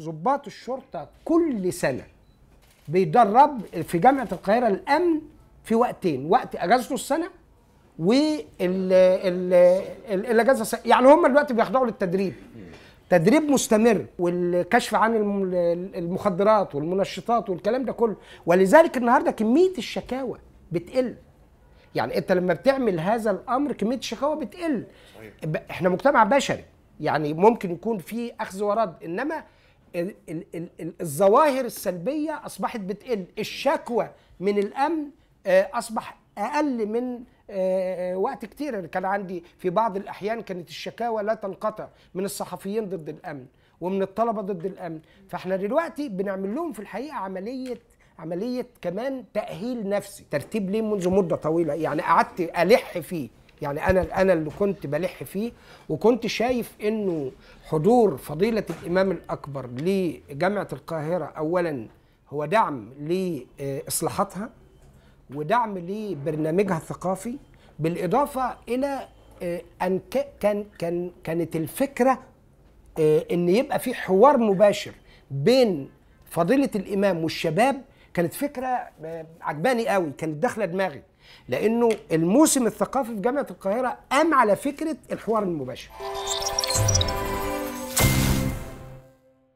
ضباط الشرطه كل سنه بيدرب في جامعه القاهره الامن في وقتين وقت اجازته السنه والاجازه يعني هم دلوقتي بيخضعوا للتدريب تدريب مستمر والكشف عن المخدرات والمنشطات والكلام ده كله ولذلك النهارده كميه الشكاوى بتقل يعني انت لما بتعمل هذا الامر كميه الشقاوه بتقل صحيح. احنا مجتمع بشري يعني ممكن يكون في اخذ ورد انما ال ال ال الظواهر السلبيه اصبحت بتقل الشكوى من الامن آه، اصبح اقل من آه، آه، وقت كتير كان عندي في بعض الاحيان كانت الشكاوى لا تنقطع من الصحفيين ضد الامن ومن الطلبه ضد الامن فاحنا دلوقتي بنعمل لهم في الحقيقه عمليه عمليه كمان تاهيل نفسي ترتيب ليه منذ مده طويله يعني قعدت الح فيه يعني انا انا اللي كنت بلح فيه وكنت شايف انه حضور فضيله الامام الاكبر لجامعه القاهره اولا هو دعم لاصلاحاتها ودعم لبرنامجها الثقافي بالاضافه الى آه، ان كان كان كانت الفكره آه، ان يبقى في حوار مباشر بين فضيله الامام والشباب كانت فكره آه، عجباني قوي كانت داخله دماغي لانه الموسم الثقافي في جامعه القاهره قام على فكره الحوار المباشر